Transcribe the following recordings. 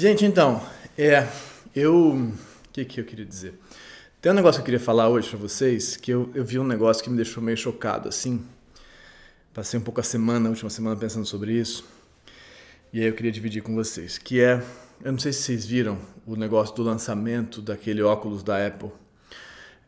Gente, então, é, eu. O que, que eu queria dizer? Tem um negócio que eu queria falar hoje para vocês, que eu, eu vi um negócio que me deixou meio chocado, assim. Passei um pouco a semana, a última semana, pensando sobre isso. E aí eu queria dividir com vocês, que é. Eu não sei se vocês viram o negócio do lançamento daquele óculos da Apple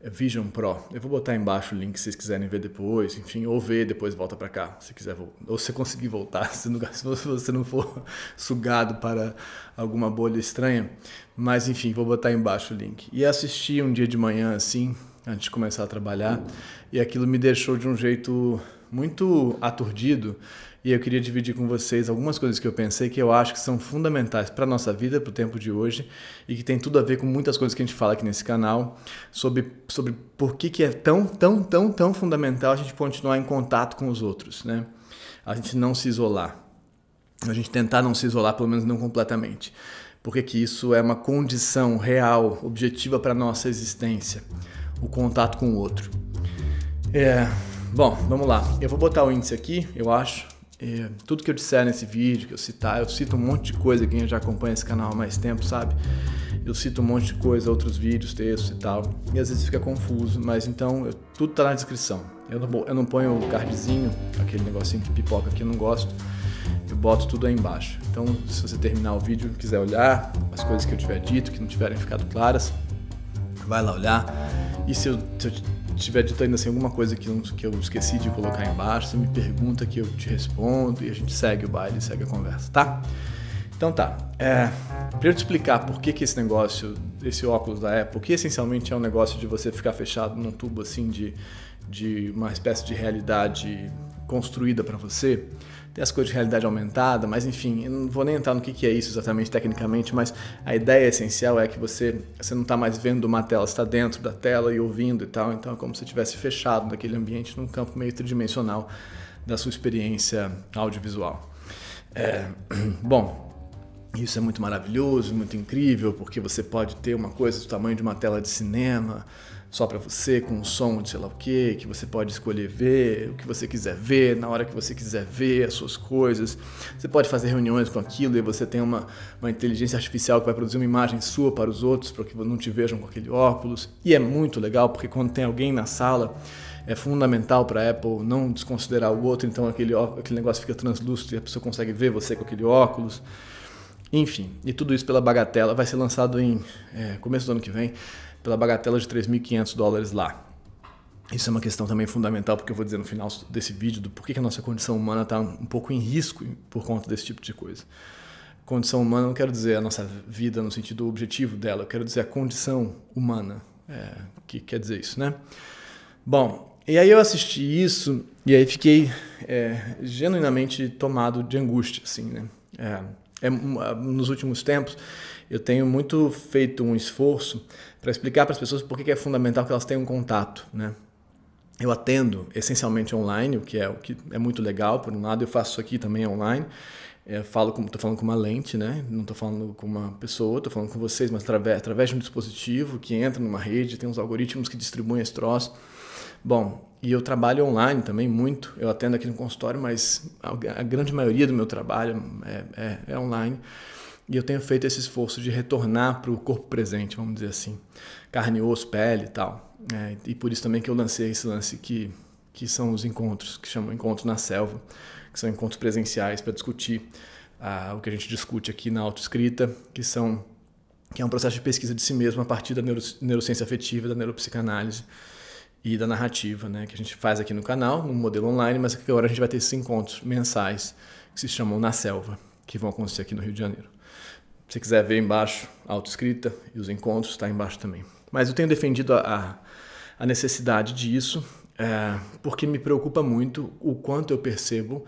é Vision Pro. Eu vou botar embaixo o link se vocês quiserem ver depois, enfim, ou ver depois volta para cá, se quiser, ou se conseguir voltar, se, não, se você não for sugado para alguma bolha estranha. Mas enfim, vou botar embaixo o link. E assisti um dia de manhã assim, antes de começar a trabalhar, e aquilo me deixou de um jeito muito aturdido, e eu queria dividir com vocês algumas coisas que eu pensei que eu acho que são fundamentais para a nossa vida, para o tempo de hoje e que tem tudo a ver com muitas coisas que a gente fala aqui nesse canal sobre, sobre por que, que é tão, tão, tão, tão fundamental a gente continuar em contato com os outros, né? A gente não se isolar. A gente tentar não se isolar, pelo menos não completamente. Porque que isso é uma condição real, objetiva para a nossa existência, o contato com o outro. É, bom, vamos lá. Eu vou botar o índice aqui, eu acho. E é, tudo que eu disser nesse vídeo, que eu citar, eu cito um monte de coisa, quem já acompanha esse canal há mais tempo sabe. Eu cito um monte de coisa, outros vídeos, textos e tal. E às vezes fica confuso, mas então eu, tudo tá na descrição. Eu não, eu não ponho o cardzinho, aquele negocinho que pipoca que eu não gosto. Eu boto tudo aí embaixo. Então, se você terminar o vídeo e quiser olhar as coisas que eu tiver dito, que não tiverem ficado claras, vai lá olhar. E se eu, se eu tiver dito ainda assim alguma coisa que, que eu esqueci de colocar embaixo, você me pergunta que eu te respondo e a gente segue o baile, segue a conversa, tá? Então tá, é, eu te explicar por que, que esse negócio, esse óculos da Apple, que essencialmente é um negócio de você ficar fechado num tubo assim de, de uma espécie de realidade construída para você. Tem as coisas de realidade aumentada, mas enfim, eu não vou nem entrar no que, que é isso exatamente tecnicamente, mas a ideia essencial é que você, você não está mais vendo uma tela, você está dentro da tela e ouvindo e tal, então é como se estivesse fechado naquele ambiente, num campo meio tridimensional da sua experiência audiovisual. É, bom, isso é muito maravilhoso, muito incrível, porque você pode ter uma coisa do tamanho de uma tela de cinema, só para você, com um som de sei lá o que, que você pode escolher ver o que você quiser ver, na hora que você quiser ver as suas coisas. Você pode fazer reuniões com aquilo e você tem uma, uma inteligência artificial que vai produzir uma imagem sua para os outros, para que não te vejam com aquele óculos. E é muito legal, porque quando tem alguém na sala, é fundamental para a Apple não desconsiderar o outro, então aquele, aquele negócio fica translúcido e a pessoa consegue ver você com aquele óculos. Enfim, e tudo isso pela bagatela, vai ser lançado em é, começo do ano que vem pela bagatela de 3.500 dólares lá. Isso é uma questão também fundamental, porque eu vou dizer no final desse vídeo do porquê que a nossa condição humana está um pouco em risco por conta desse tipo de coisa. Condição humana, não quero dizer a nossa vida no sentido objetivo dela, eu quero dizer a condição humana. É, que quer dizer isso, né? Bom, e aí eu assisti isso e aí fiquei é, genuinamente tomado de angústia, assim, né? É, é, é nos últimos tempos eu tenho muito feito um esforço para explicar para as pessoas por que é fundamental que elas tenham contato, né? Eu atendo essencialmente online, o que é o que é muito legal. Por um lado, eu faço isso aqui também online. É, eu falo como estou falando com uma lente, né? Não estou falando com uma pessoa, estou falando com vocês, mas através, através de um dispositivo que entra numa rede, tem uns algoritmos que distribuem esse troço. Bom, e eu trabalho online também muito. Eu atendo aqui no consultório, mas a, grande maioria do meu trabalho é, é, é online. E eu tenho feito esse esforço de retornar para o corpo presente, vamos dizer assim, carne, osso, pele e tal. É, e por isso também que eu lancei esse lance que, que são os encontros, que chamam encontros na selva, que são encontros presenciais para discutir ah, o que a gente discute aqui na autoescrita, que são que é um processo de pesquisa de si mesmo a partir da neuro, neurociência afetiva, da neuropsicanálise e da narrativa, né, que a gente faz aqui no canal, no modelo online, mas que agora a gente vai ter esses encontros mensais que se chamam Na Selva, que vão acontecer aqui no Rio de Janeiro. Se quiser ver embaixo, autoescrita e os encontros, está embaixo também. Mas eu tenho defendido a, a, a necessidade disso, é, porque me preocupa muito o quanto eu percebo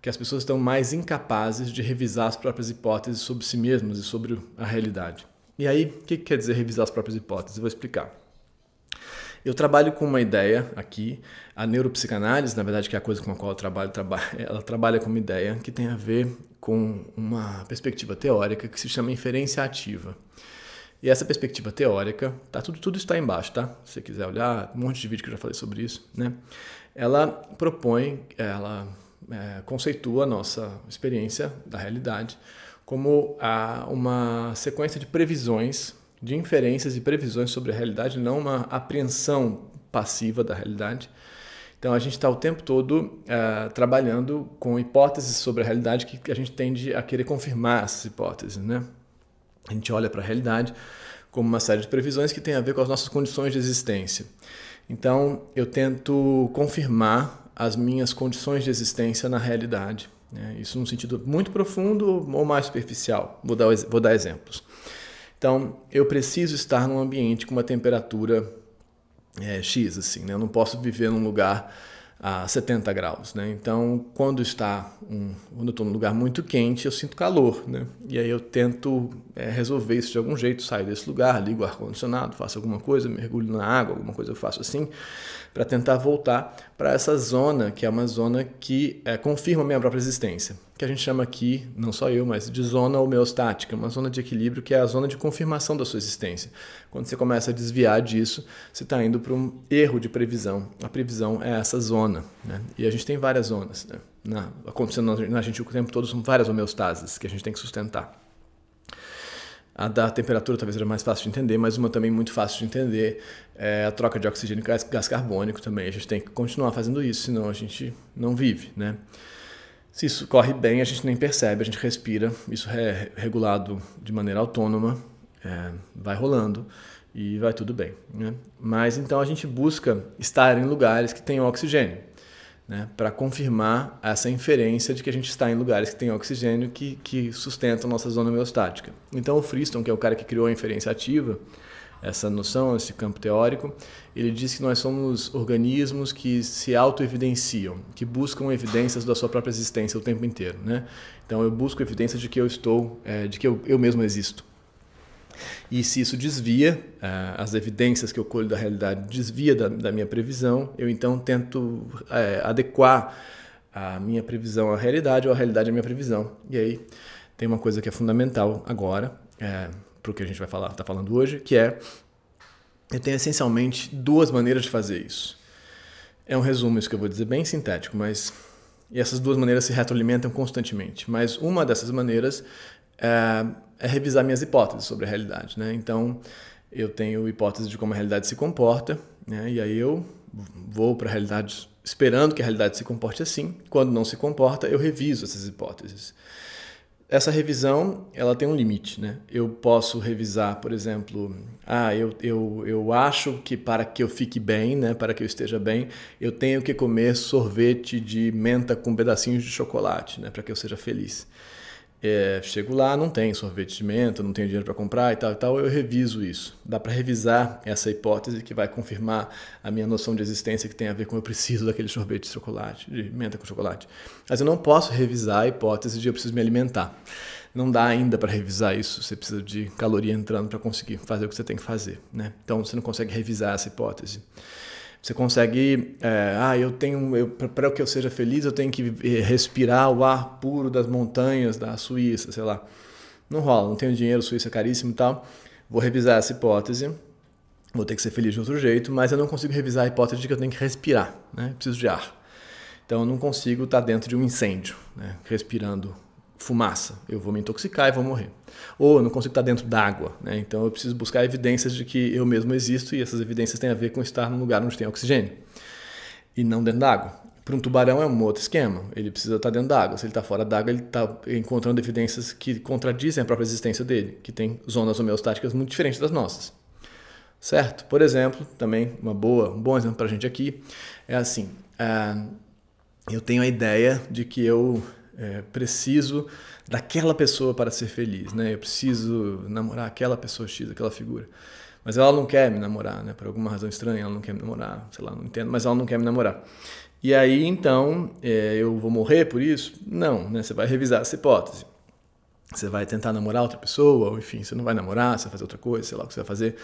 que as pessoas estão mais incapazes de revisar as próprias hipóteses sobre si mesmas e sobre a realidade. E aí, o que quer dizer revisar as próprias hipóteses? Eu vou explicar. Eu trabalho com uma ideia aqui, a neuropsicanálise, na verdade, que é a coisa com a qual eu trabalho, ela trabalha com uma ideia que tem a ver com uma perspectiva teórica que se chama inferência ativa. E essa perspectiva teórica, tá, tudo, tudo está embaixo, tá? Se você quiser olhar, um monte de vídeo que eu já falei sobre isso, né? Ela propõe, ela é, conceitua a nossa experiência da realidade como a, uma sequência de previsões, de inferências e previsões sobre a realidade, não uma apreensão passiva da realidade, então a gente está o tempo todo uh, trabalhando com hipóteses sobre a realidade que a gente tende a querer confirmar essas hipóteses, né? A gente olha para a realidade como uma série de previsões que tem a ver com as nossas condições de existência. Então eu tento confirmar as minhas condições de existência na realidade. Né? Isso num sentido muito profundo ou mais superficial. Vou dar, vou dar exemplos. Então eu preciso estar num ambiente com uma temperatura é, X, assim, né? Eu não posso viver num lugar a 70 graus, né? Então, quando está um, quando eu estou num lugar muito quente, eu sinto calor, né? E aí eu tento é, resolver isso de algum jeito, saio desse lugar, ligo o ar condicionado, faço alguma coisa, mergulho na água, alguma coisa eu faço assim, para tentar voltar para essa zona, que é uma zona que é, confirma a minha própria existência, que a gente chama aqui, não só eu, mas de zona homeostática, uma zona de equilíbrio que é a zona de confirmação da sua existência. Quando você começa a desviar disso, você está indo para um erro de previsão. A previsão é essa zona, né? e a gente tem várias zonas. Né? Na, acontecendo na, na gente o tempo todo são várias homeostases que a gente tem que sustentar. A da temperatura talvez era mais fácil de entender, mas uma também muito fácil de entender é a troca de oxigênio e gás, carbônico também. A gente tem que continuar fazendo isso, senão a gente não vive, né? Se isso corre bem, a gente nem percebe, a gente respira, isso é regulado de maneira autônoma, é, vai rolando e vai tudo bem, né? Mas então a gente busca estar em lugares que tenham oxigênio né, para confirmar essa inferência de que a gente está em lugares que tem oxigênio que, que sustentam nossa zona homeostática. Então, o Friston, que é o cara que criou a inferência ativa, essa noção, esse campo teórico, ele diz que nós somos organismos que se autoevidenciam, que buscam evidências da sua própria existência o tempo inteiro. Né? Então, eu busco evidências de que eu estou, é, de que eu, eu mesmo existo. E se isso desvia, ah, as evidências que eu colho da realidade desvia da, da minha previsão, eu então tento é, adequar a minha previsão à realidade ou a realidade à minha previsão. E aí tem uma coisa que é fundamental agora é, eh, para o que a gente vai falar, está falando hoje, que é eu tenho essencialmente duas maneiras de fazer isso. É um resumo isso que eu vou dizer bem sintético, mas e essas duas maneiras se retroalimentam constantemente. Mas uma dessas maneiras é, é revisar minhas hipóteses sobre a realidade. Né? Então, eu tenho hipóteses de como a realidade se comporta, né? e aí eu vou para a realidade esperando que a realidade se comporte assim. Quando não se comporta, eu reviso essas hipóteses. Essa revisão, ela tem um limite, né? Eu posso revisar, por exemplo, ah, eu, eu, eu acho que para que eu fique bem, né, para que eu esteja bem, eu tenho que comer sorvete de menta com pedacinhos de chocolate, né, para que eu seja feliz. É, chego lá, não tem sorvete de menta, não tenho dinheiro para comprar e tal e tal, eu reviso isso. Dá para revisar essa hipótese que vai confirmar a minha noção de existência que tem a ver com eu preciso daquele sorvete de chocolate, de menta com chocolate. Mas eu não posso revisar a hipótese de eu preciso me alimentar. Não dá ainda para revisar isso, você precisa de caloria entrando para conseguir fazer o que você tem que fazer, né? Então você não consegue revisar essa hipótese. Você consegue, é, ah, eu tenho, para que eu seja feliz, eu tenho que eh, respirar o ar puro das montanhas da Suíça, sei lá. Não rola, não tenho dinheiro, Suíça é caríssimo e tal. Vou revisar essa hipótese, vou ter que ser feliz de outro jeito, mas eu não consigo revisar a hipótese de que eu tenho que respirar, né? preciso de ar. Então eu não consigo estar tá dentro de um incêndio, né? respirando fumaça, eu vou me intoxicar e vou morrer. Ou eu não consigo estar dentro d'água, né? então eu preciso buscar evidências de que eu mesmo existo e essas evidências têm a ver com estar num lugar onde tem oxigênio e não dentro d'água. Para um tubarão é um outro esquema, ele precisa estar dentro d'água, se ele está fora d'água ele está encontrando evidências que contradizem a própria existência dele, que tem zonas homeostáticas muito diferentes das nossas. Certo? Por exemplo, também uma boa, um bom exemplo para a gente aqui é assim, uh, eu tenho a ideia de que eu é, preciso daquela pessoa para ser feliz, né? Eu preciso namorar aquela pessoa X, aquela figura. Mas ela não quer me namorar, né? Por alguma razão estranha, ela não quer me namorar, sei lá, não entendo, mas ela não quer me namorar. E aí, então, é, eu vou morrer por isso? Não, né? Você vai revisar essa hipótese. Você vai tentar namorar outra pessoa, ou enfim, você não vai namorar, você vai fazer outra coisa, sei lá o que você vai fazer.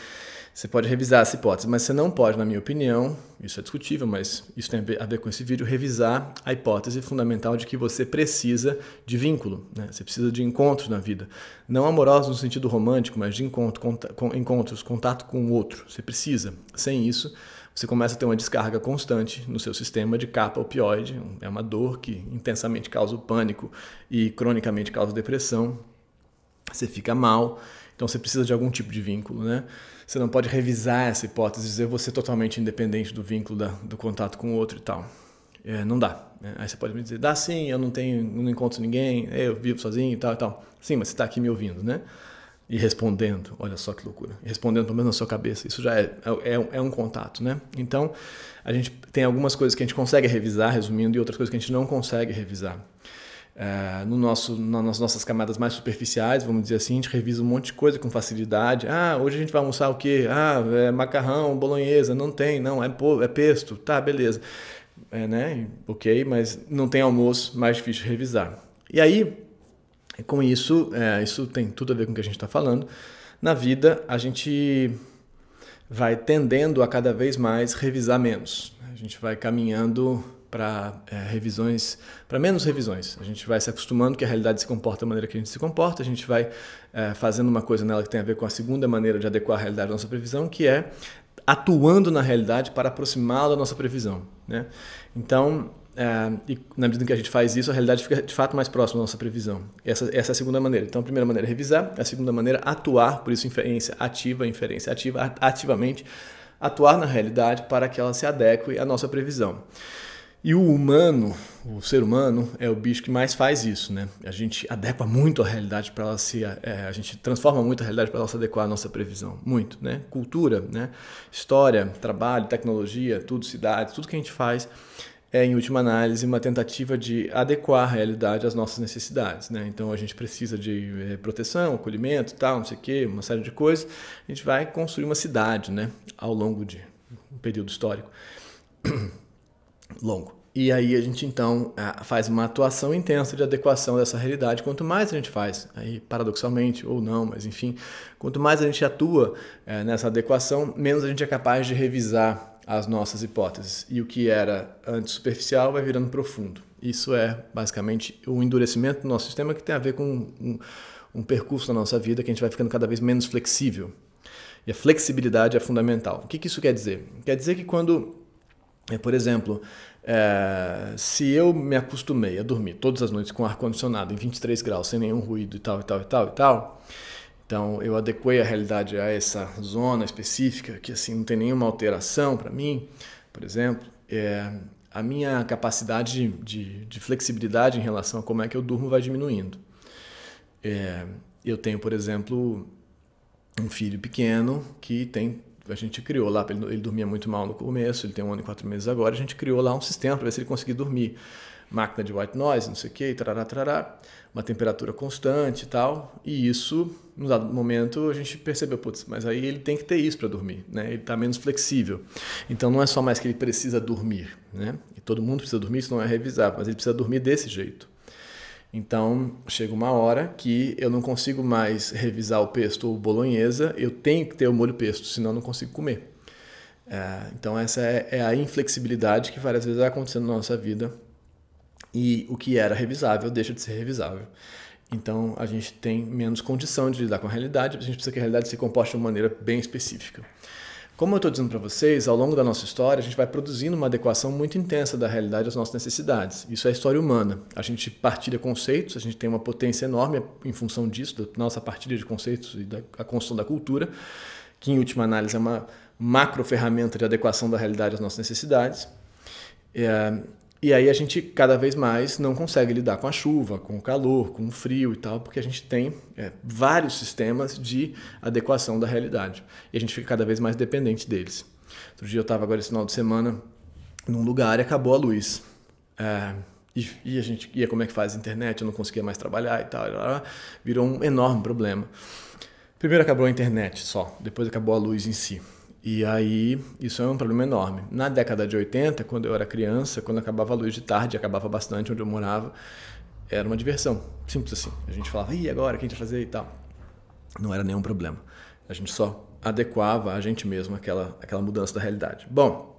Você pode revisar essa hipótese, mas você não pode, na minha opinião, isso é discutível, mas isso tem a ver com esse vídeo, revisar a hipótese fundamental de que você precisa de vínculo, né? você precisa de encontros na vida. Não amorosos no sentido romântico, mas de encontro, encontros, contato com o outro. Você precisa. Sem isso, você começa a ter uma descarga constante no seu sistema de capa opioide. É uma dor que intensamente causa o pânico e cronicamente causa depressão. Você fica mal, então você precisa de algum tipo de vínculo, né? Você não pode revisar essa hipótese, dizer você é totalmente independente do vínculo da, do contato com o outro e tal. É, não dá. Né? aí você pode me dizer, dá sim, eu não tenho, não encontro ninguém, eu vivo sozinho e tal e tal. Sim, mas você está aqui me ouvindo, né? e respondendo. Olha só que loucura. Respondendo pelo menos na sua cabeça. Isso já é, é, é, é, um contato, né? Então, a gente tem algumas coisas que a gente consegue revisar, resumindo, e outras coisas que a gente não consegue revisar. É, no nosso, nas nossas camadas mais superficiais, vamos dizer assim, a gente revisa um monte de coisa com facilidade. Ah, hoje a gente vai almoçar o quê? Ah, é macarrão, bolonhesa. Não tem, não. É, é pesto. Tá, beleza. É, né? Ok, mas não tem almoço, mais difícil revisar. E aí, e com isso, é, isso tem tudo a ver com o que a gente está falando. Na vida, a gente vai tendendo a cada vez mais revisar menos. A gente vai caminhando para é, revisões, para menos revisões. A gente vai se acostumando que a realidade se comporta da maneira que a gente se comporta, a gente vai é, fazendo uma coisa nela que tem a ver com a segunda maneira de adequar a realidade à nossa previsão, que é atuando na realidade para aproximá-la da nossa previsão. Né? Então, Uh, e na medida em que a gente faz isso, a realidade fica de fato mais próxima da nossa previsão. Essa, essa é a segunda maneira. Então, a primeira maneira é revisar, a segunda maneira é atuar, por isso inferência ativa, inferência ativa, ativamente atuar na realidade para que ela se adeque à nossa previsão. E o humano, o ser humano, é o bicho que mais faz isso, né? A gente adequa muito a realidade para ela se. É, é a gente transforma muito a realidade para ela se adequar à nossa previsão. Muito, né? Cultura, né? História, trabalho, tecnologia, tudo, cidades, tudo que a gente faz é, em última análise, uma tentativa de adequar a realidade às nossas necessidades. Né? Então, a gente precisa de é, proteção, acolhimento, tal, não sei o quê, uma série de coisas. A gente vai construir uma cidade né? ao longo de um período histórico longo. E aí a gente, então, faz uma atuação intensa de adequação dessa realidade. Quanto mais a gente faz, aí paradoxalmente ou não, mas enfim, quanto mais a gente atua é, nessa adequação, menos a gente é capaz de revisar as nossas hipóteses. E o que era antes superficial vai virando profundo. Isso é basicamente o endurecimento do nosso sistema que tem a ver com um, um percurso da nossa vida que a gente vai ficando cada vez menos flexível. E a flexibilidade é fundamental. O que, que isso quer dizer? Quer dizer que quando, é, por exemplo, é, se eu me acostumei a dormir todas as noites com ar-condicionado em 23 graus, sem nenhum ruído e tal, e tal, e tal, e tal, então eu adequei a realidade a essa zona específica, que assim não tem nenhuma alteração para mim, por exemplo. É, a minha capacidade de, de, flexibilidade em relação a como é que eu durmo vai diminuindo. É, eu tenho, por exemplo, um filho pequeno que tem a gente criou lá, ele, ele dormia muito mal no começo, ele tem um ano e quatro meses agora, a gente criou lá um sistema para ver se ele conseguia dormir. Máquina de white noise, não sei o que, trará trará uma temperatura constante e tal. E isso, num dado momento, a gente percebeu, putz, mas aí ele tem que ter isso para dormir, né? Ele está menos flexível. Então não é só mais que ele precisa dormir, né? E todo mundo precisa dormir, isso não é revisável, mas ele precisa dormir desse jeito. Então, chega uma hora que eu não consigo mais revisar o pesto ou bolonhesa, eu tenho que ter o molho pesto, senão eu não consigo comer. É, então, essa é, é a inflexibilidade que várias vezes acontece acontecendo na nossa vida e o que era revisável deixa de ser revisável. Então a gente tem menos condição de lidar com a realidade, a gente precisa que a realidade se comporte de uma maneira bem específica. Como eu estou dizendo para vocês, ao longo da nossa história, a gente vai produzindo uma adequação muito intensa da realidade às nossas necessidades. Isso é história humana. A gente partilha conceitos, a gente tem uma potência enorme em função disso, da nossa partilha de conceitos e da construção da cultura, que em última análise é uma macro ferramenta de adequação da realidade às nossas necessidades. É, e aí a gente cada vez mais não consegue lidar com a chuva, com o calor, com o frio e tal, porque a gente tem é, vários sistemas de adequação da realidade. E a gente fica cada vez mais dependente deles. Outro dia eu estava agora esse final de semana num lugar e acabou a luz. É, e, e, a gente ia como é que faz a internet, eu não conseguia mais trabalhar e tal. E lá, virou um enorme problema. Primeiro acabou a internet só, depois acabou a luz em si. E aí, isso é um problema enorme. Na década de 80, quando eu era criança, quando acabava a luz de tarde, acabava bastante onde eu morava, era uma diversão, simples assim. A gente falava, e agora, o que a gente vai fazer e tal. Não era nenhum problema. A gente só adequava a gente mesmo aquela aquela mudança da realidade. Bom,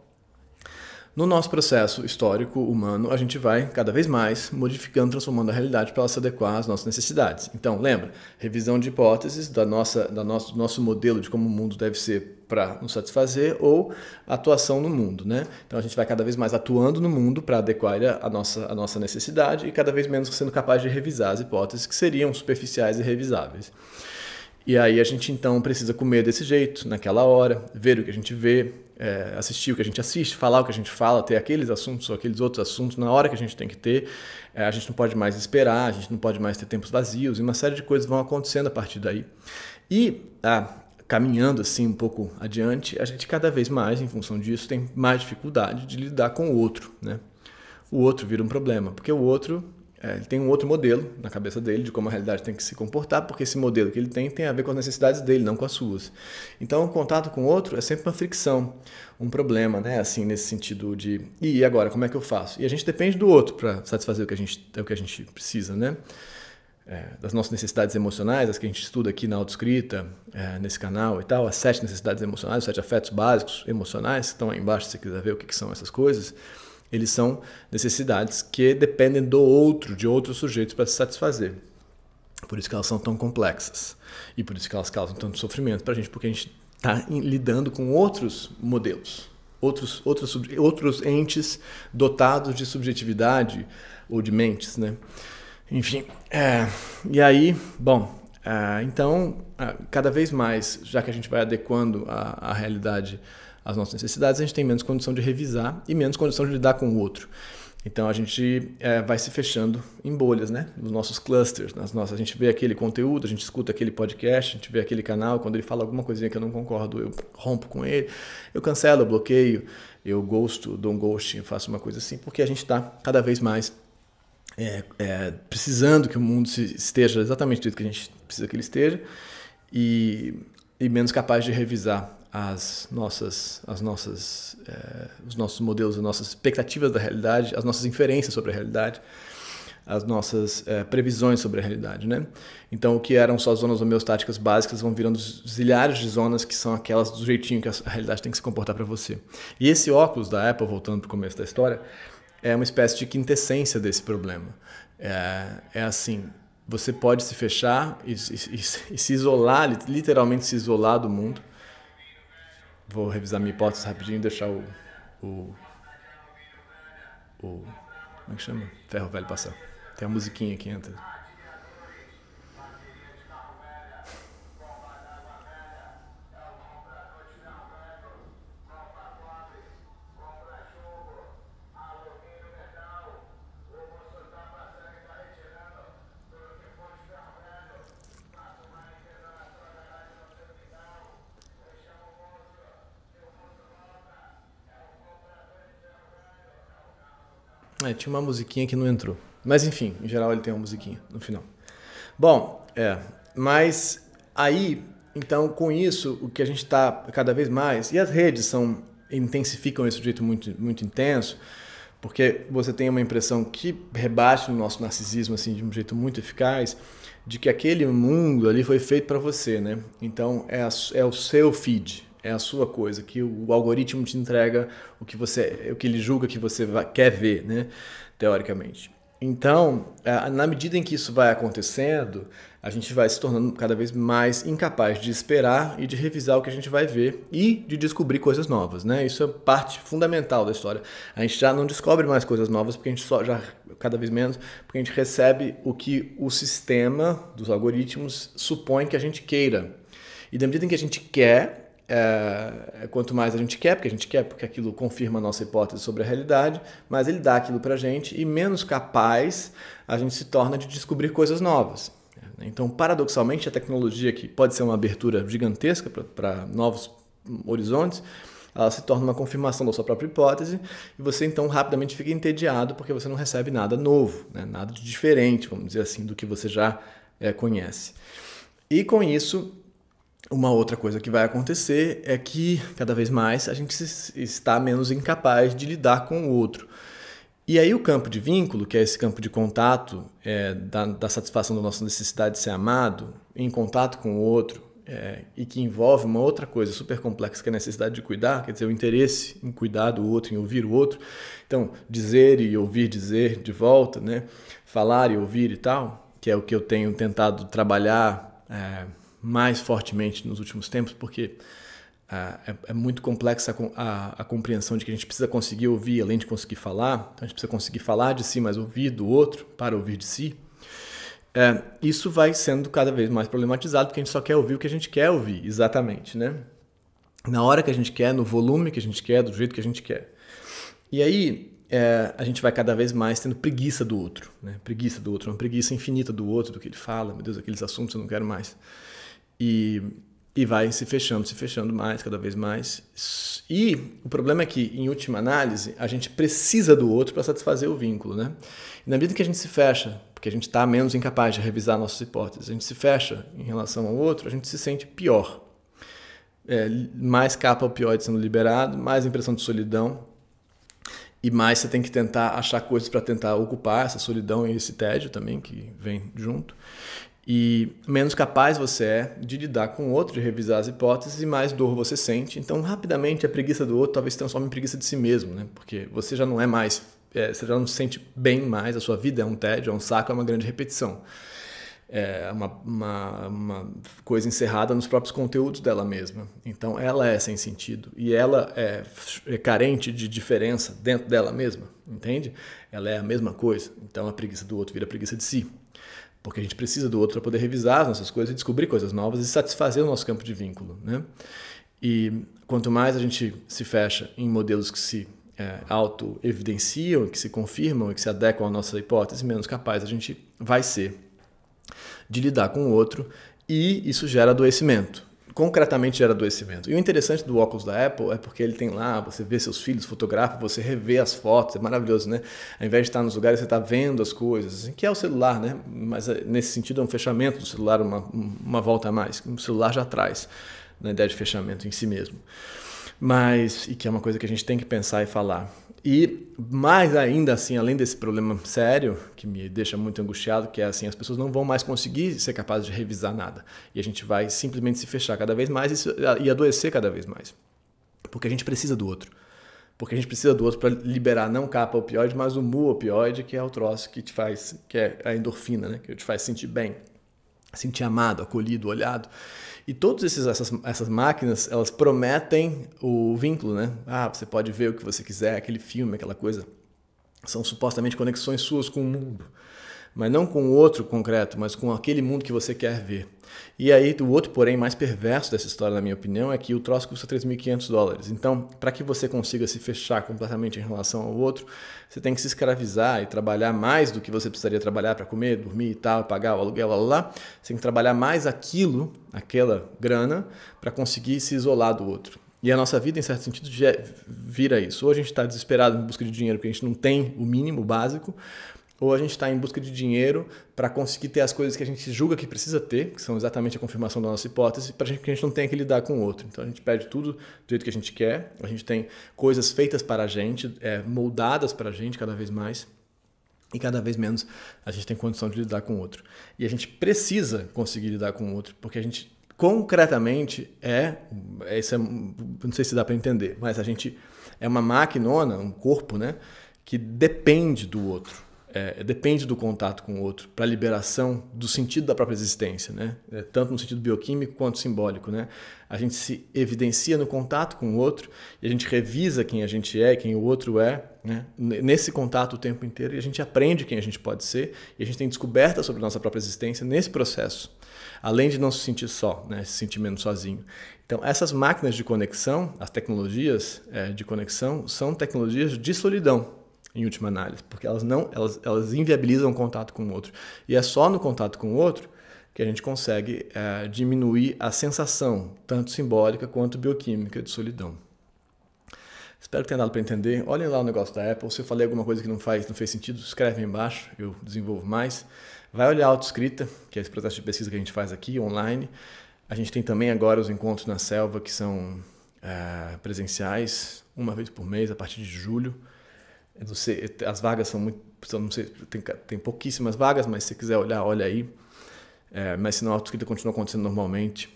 no nosso processo histórico humano, a gente vai cada vez mais modificando, transformando a realidade para ela se adequar às nossas necessidades. Então, lembra, revisão de hipóteses da nossa, da nosso, do nosso modelo de como o mundo deve ser para nos satisfazer ou atuação no mundo, né? Então a gente vai cada vez mais atuando no mundo para adequar ele à nossa, a nossa necessidade e cada vez menos sendo capaz de revisar as hipóteses que seriam superficiais e revisáveis. E aí a gente então precisa comer desse jeito, naquela hora, ver o que a gente vê, é, assistir o que a gente assiste, falar o que a gente fala, ter aqueles assuntos ou aqueles outros assuntos na hora que a gente tem que ter. É, a gente não pode mais esperar, a gente não pode mais ter tempos vazios e uma série de coisas vão acontecendo a partir daí. E a ah, caminhando assim um pouco adiante, a gente cada vez mais, em função disso, tem mais dificuldade de lidar com o outro, né? O outro vira um problema, porque o outro é, ele tem um outro modelo na cabeça dele de como a realidade tem que se comportar, porque esse modelo que ele tem tem a ver com as necessidades dele, não com as suas. Então, o contato com o outro é sempre uma fricção, um problema, né? Assim, nesse sentido de e agora como é que eu faço? E a gente depende do outro para satisfazer o que a gente, o que a gente precisa, né? é, das nossas necessidades emocionais, as que a gente estuda aqui na autoescrita, é, nesse canal e tal, as sete necessidades emocionais, os sete afetos básicos emocionais, que estão aí embaixo se você quiser ver o que, que são essas coisas, eles são necessidades que dependem do outro, de outros sujeitos para se satisfazer. Por isso que elas são tão complexas e por isso que elas causam tanto sofrimento para a gente, porque a gente está lidando com outros modelos, outros, outros, outros entes dotados de subjetividade ou de mentes, né? Enfim, é, e aí, bom, é, então, é, cada vez mais, já que a gente vai adequando a, a realidade às nossas necessidades, a gente tem menos condição de revisar e menos condição de lidar com o outro. Então a gente é, vai se fechando em bolhas, né? Nos nossos clusters, nas nossas. A gente vê aquele conteúdo, a gente escuta aquele podcast, a gente vê aquele canal. Quando ele fala alguma coisinha que eu não concordo, eu rompo com ele, eu cancelo, eu bloqueio, eu gosto, dou um ghosting, faço uma coisa assim, porque a gente está cada vez mais é, é, precisando que o mundo se, esteja exatamente do jeito que a gente precisa que ele esteja e, e menos capaz de revisar as nossas, as nossas, é, os nossos modelos, as nossas expectativas da realidade, as nossas inferências sobre a realidade, as nossas é, previsões sobre a realidade, né? Então, o que eram só zonas homeostáticas básicas vão virando zilhares de zonas que são aquelas do jeitinho que a realidade tem que se comportar para você. E esse óculos da Apple, voltando para o começo da história, é uma espécie de quintessência desse problema. É, é assim, você pode se fechar e, e, e, se isolar, literalmente se isolar do mundo. Vou revisar minha hipótese rapidinho e deixar o, o, o... Como é que chama? Ferro Velho passar. Tem a musiquinha aqui entra. Né, tinha uma musiquinha que não entrou. Mas enfim, em geral ele tem uma musiquinha no final. Bom, é. Mas aí, então, com isso, o que a gente está cada vez mais. E as redes são intensificam esse jeito muito, muito intenso, porque você tem uma impressão que rebate no nosso narcisismo assim de um jeito muito eficaz de que aquele mundo ali foi feito para você, né? Então é, a, é o seu feed, é a sua coisa, que o algoritmo te entrega o que você, o que ele julga que você quer ver, né? Teoricamente. Então, na medida em que isso vai acontecendo, a gente vai se tornando cada vez mais incapaz de esperar e de revisar o que a gente vai ver e de descobrir coisas novas, né? Isso é parte fundamental da história. A gente já não descobre mais coisas novas porque a gente só já cada vez menos, porque a gente recebe o que o sistema dos algoritmos supõe que a gente queira. E na medida em que a gente quer, é, quanto mais a gente quer, porque a gente quer, porque aquilo confirma a nossa hipótese sobre a realidade, mas ele dá aquilo para a gente e menos capaz a gente se torna de descobrir coisas novas. Então, paradoxalmente, a tecnologia, que pode ser uma abertura gigantesca para novos horizontes, ela se torna uma confirmação da sua própria hipótese e você então rapidamente fica entediado porque você não recebe nada novo, né? nada de diferente, vamos dizer assim, do que você já é, conhece. E com isso, uma outra coisa que vai acontecer é que cada vez mais a gente está menos incapaz de lidar com o outro. E aí o campo de vínculo, que é esse campo de contato é, da, da, satisfação da nossa necessidade de ser amado, em contato com o outro, é, e que envolve uma outra coisa super complexa que é a necessidade de cuidar, quer dizer, o interesse em cuidar do outro, em ouvir o outro. Então, dizer e ouvir dizer de volta, né? falar e ouvir e tal, que é o que eu tenho tentado trabalhar é, mais fortemente nos últimos tempos, porque ah, é, é, muito complexa a, a, a, compreensão de que a gente precisa conseguir ouvir além de conseguir falar, então a gente precisa conseguir falar de si, mas ouvir do outro para ouvir de si. É, isso vai sendo cada vez mais problematizado, porque a gente só quer ouvir o que a gente quer ouvir, exatamente, né? Na hora que a gente quer, no volume que a gente quer, do jeito que a gente quer. E aí, é, a gente vai cada vez mais tendo preguiça do outro, né? preguiça do outro, uma preguiça infinita do outro, do que ele fala, meu Deus, aqueles assuntos eu não quero mais. E, e vai se fechando, se fechando mais, cada vez mais. E o problema é que, em última análise, a gente precisa do outro para satisfazer o vínculo, né? E na medida que a gente se fecha, porque a gente está menos incapaz de revisar nossas hipóteses, a gente se fecha em relação ao outro, a gente se sente pior. É, mais capa opioide sendo liberado, mais impressão de solidão, e mais você tem que tentar achar coisas para tentar ocupar essa solidão e esse tédio também que vem junto. E menos capaz você é de lidar com o outro, de revisar as hipóteses, e mais dor você sente. Então, rapidamente, a preguiça do outro talvez se transforme em preguiça de si mesmo, né? Porque você já não é mais, é, você já não se sente bem mais, a sua vida é um tédio, é um saco, é uma grande repetição. É uma, uma, uma coisa encerrada nos próprios conteúdos dela mesma. Então, ela é sem sentido e ela é, é carente de diferença dentro dela mesma, entende? Ela é a mesma coisa. Então, a preguiça do outro vira preguiça de si. Porque a gente precisa do outro para poder revisar as nossas coisas e descobrir coisas novas e satisfazer o nosso campo de vínculo. Né? E quanto mais a gente se fecha em modelos que se é, auto-evidenciam, que se confirmam e que se adequam à nossa hipótese, menos capaz a gente vai ser de lidar com o outro e isso gera adoecimento concretamente gera adoecimento. E o interessante do óculos da Apple é porque ele tem lá, você vê seus filhos, fotografa, você revê as fotos, é maravilhoso, né? Ao invés de estar nos lugares, você está vendo as coisas, assim, que é o celular, né? Mas eh, nesse sentido é um fechamento do celular, uma, uma volta a mais, que o celular já traz, na né? ideia de fechamento em si mesmo. Mas, e que é uma coisa que a gente tem que pensar e falar. E mais ainda assim, além desse problema sério, que me deixa muito angustiado, que é assim, as pessoas não vão mais conseguir ser capazes de revisar nada. E a gente vai simplesmente se fechar cada vez mais e, e adoecer cada vez mais. Porque a gente precisa do outro. Porque a gente precisa do outro para liberar não capa opioide, mas o mu opioide, que é o troço que te faz, que é a endorfina, né? que te faz sentir bem, sentir amado, acolhido, olhado. E todas essas, essas máquinas, elas prometem o vínculo, né? Ah, você pode ver o que você quiser, aquele filme, aquela coisa. São supostamente conexões suas com o mundo mas não com o outro concreto, mas com aquele mundo que você quer ver. E aí, o outro, porém, mais perverso dessa história, na minha opinião, é que o troço custa 3.500 dólares. Então, para que você consiga se fechar completamente em relação ao outro, você tem que se escravizar e trabalhar mais do que você precisaria trabalhar para comer, dormir e tal, pagar o aluguel, lá, lá. Você tem que trabalhar mais aquilo, aquela grana, para conseguir se isolar do outro. E a nossa vida, em certo sentido, vira isso. Ou a gente está desesperado em busca de dinheiro porque a gente não tem o mínimo, o básico, ou a gente está em busca de dinheiro para conseguir ter as coisas que a gente julga que precisa ter, que são exatamente a confirmação da nossa hipótese, para que a gente não tenha que lidar com o outro. Então a gente pede tudo do jeito que a gente quer, a gente tem coisas feitas para a gente, é, moldadas para a gente cada vez mais. E cada vez menos a gente tem condição de lidar com o outro. E a gente precisa conseguir lidar com o outro, porque a gente concretamente é, é, não sei se dá para entender, mas a gente é uma maquinona, um corpo, né, que depende do outro é, depende do contato com o outro para a liberação do sentido da própria existência, né? É, tanto no sentido bioquímico quanto simbólico. Né? A gente se evidencia no contato com o outro e a gente revisa quem a gente é, quem o outro é, né? nesse contato o tempo inteiro e a gente aprende quem a gente pode ser e a gente tem descoberta sobre a nossa própria existência nesse processo, além de não se sentir só, né? se sentir menos sozinho. Então, essas máquinas de conexão, as tecnologias é, de conexão, são tecnologias de solidão em última análise, porque elas não elas, elas inviabilizam o contato com o outro. E é só no contato com o outro que a gente consegue é, diminuir a sensação, tanto simbólica quanto bioquímica, de solidão. Espero que tenha dado para entender. Olhem lá o negócio da Apple. Se eu falei alguma coisa que não faz, não fez sentido, escreve aí embaixo, eu desenvolvo mais. Vai olhar a autoescrita, que é esse processo de pesquisa que a gente faz aqui, online. A gente tem também agora os encontros na selva, que são é, presenciais, uma vez por mês, a partir de julho não sei, as vagas são muito, não sei, tem, tem pouquíssimas vagas, mas se quiser olhar, olha aí. É, mas senão a autoescrita continua acontecendo normalmente,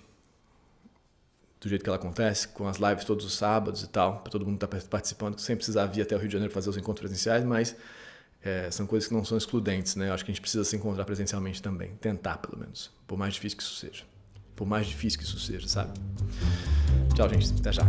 do jeito que ela acontece, com as lives todos os sábados e tal, para todo mundo estar tá participando, sem precisar vir até o Rio de Janeiro fazer os encontros presenciais, mas é, são coisas que não são excludentes, né? Eu acho que a gente precisa se encontrar presencialmente também, tentar pelo menos, por mais difícil que isso seja. Por mais difícil que isso seja, sabe? Tchau, gente. Até já.